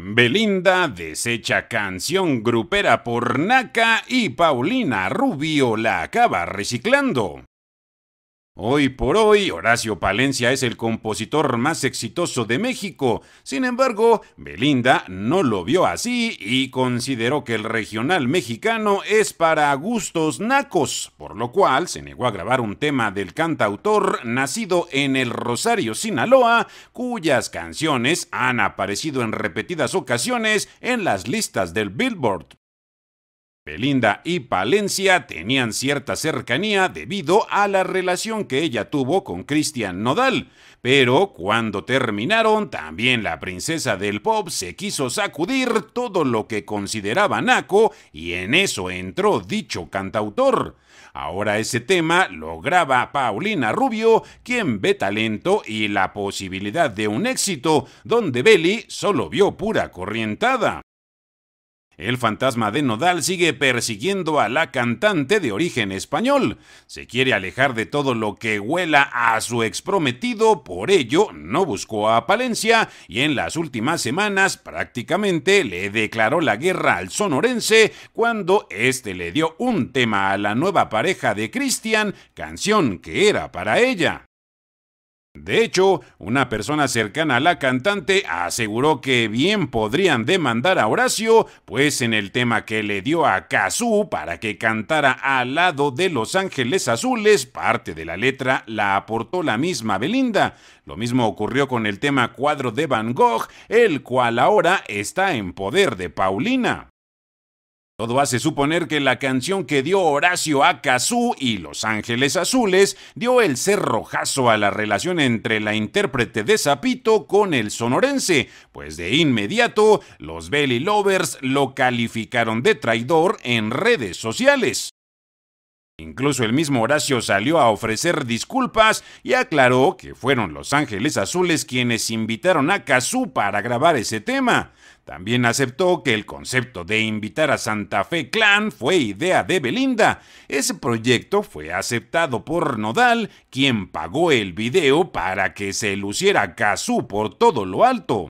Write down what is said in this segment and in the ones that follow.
Belinda desecha canción grupera por Naka y Paulina Rubio la acaba reciclando. Hoy por hoy, Horacio Palencia es el compositor más exitoso de México. Sin embargo, Belinda no lo vio así y consideró que el regional mexicano es para gustos nacos, por lo cual se negó a grabar un tema del cantautor nacido en el Rosario, Sinaloa, cuyas canciones han aparecido en repetidas ocasiones en las listas del Billboard. Belinda y Palencia tenían cierta cercanía debido a la relación que ella tuvo con Cristian Nodal, pero cuando terminaron también la princesa del pop se quiso sacudir todo lo que consideraba naco y en eso entró dicho cantautor. Ahora ese tema lo graba Paulina Rubio, quien ve talento y la posibilidad de un éxito, donde Beli solo vio pura corrientada. El fantasma de Nodal sigue persiguiendo a la cantante de origen español. Se quiere alejar de todo lo que huela a su exprometido, por ello no buscó a Palencia y en las últimas semanas prácticamente le declaró la guerra al sonorense cuando éste le dio un tema a la nueva pareja de Cristian, canción que era para ella. De hecho, una persona cercana a la cantante aseguró que bien podrían demandar a Horacio, pues en el tema que le dio a Kazú para que cantara al lado de Los Ángeles Azules, parte de la letra la aportó la misma Belinda. Lo mismo ocurrió con el tema Cuadro de Van Gogh, el cual ahora está en poder de Paulina. Todo hace suponer que la canción que dio Horacio a Cazú y Los Ángeles Azules dio el cerrojazo a la relación entre la intérprete de Zapito con el sonorense, pues de inmediato los Belly Lovers lo calificaron de traidor en redes sociales. Incluso el mismo Horacio salió a ofrecer disculpas y aclaró que fueron Los Ángeles Azules quienes invitaron a Cazú para grabar ese tema. También aceptó que el concepto de invitar a Santa Fe Clan fue idea de Belinda. Ese proyecto fue aceptado por Nodal, quien pagó el video para que se luciera Kazú por todo lo alto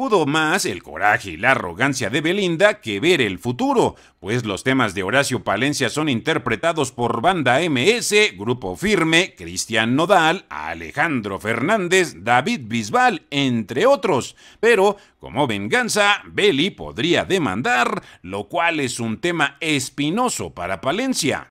pudo más el coraje y la arrogancia de Belinda que ver el futuro, pues los temas de Horacio Palencia son interpretados por Banda MS, Grupo Firme, Cristian Nodal, Alejandro Fernández, David Bisbal, entre otros. Pero, como venganza, Beli podría demandar, lo cual es un tema espinoso para Palencia.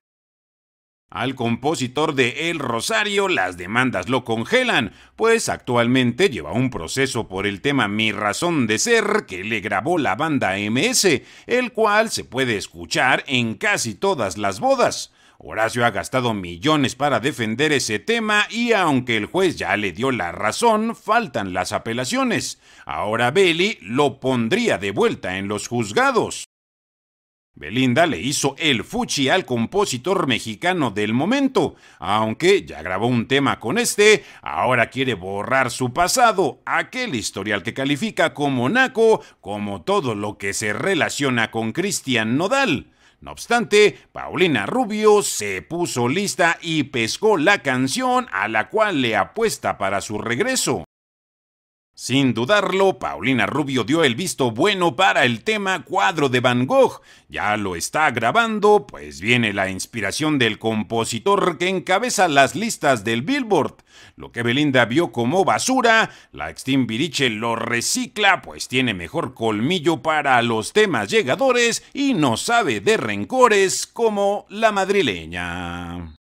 Al compositor de El Rosario las demandas lo congelan, pues actualmente lleva un proceso por el tema Mi Razón de Ser que le grabó la banda MS, el cual se puede escuchar en casi todas las bodas. Horacio ha gastado millones para defender ese tema y aunque el juez ya le dio la razón, faltan las apelaciones. Ahora Belly lo pondría de vuelta en los juzgados. Belinda le hizo el fuchi al compositor mexicano del momento, aunque ya grabó un tema con este, ahora quiere borrar su pasado, aquel historial que califica como naco, como todo lo que se relaciona con Cristian Nodal. No obstante, Paulina Rubio se puso lista y pescó la canción a la cual le apuesta para su regreso. Sin dudarlo, Paulina Rubio dio el visto bueno para el tema Cuadro de Van Gogh. Ya lo está grabando, pues viene la inspiración del compositor que encabeza las listas del Billboard. Lo que Belinda vio como basura, la Biriche lo recicla, pues tiene mejor colmillo para los temas llegadores y no sabe de rencores como la madrileña.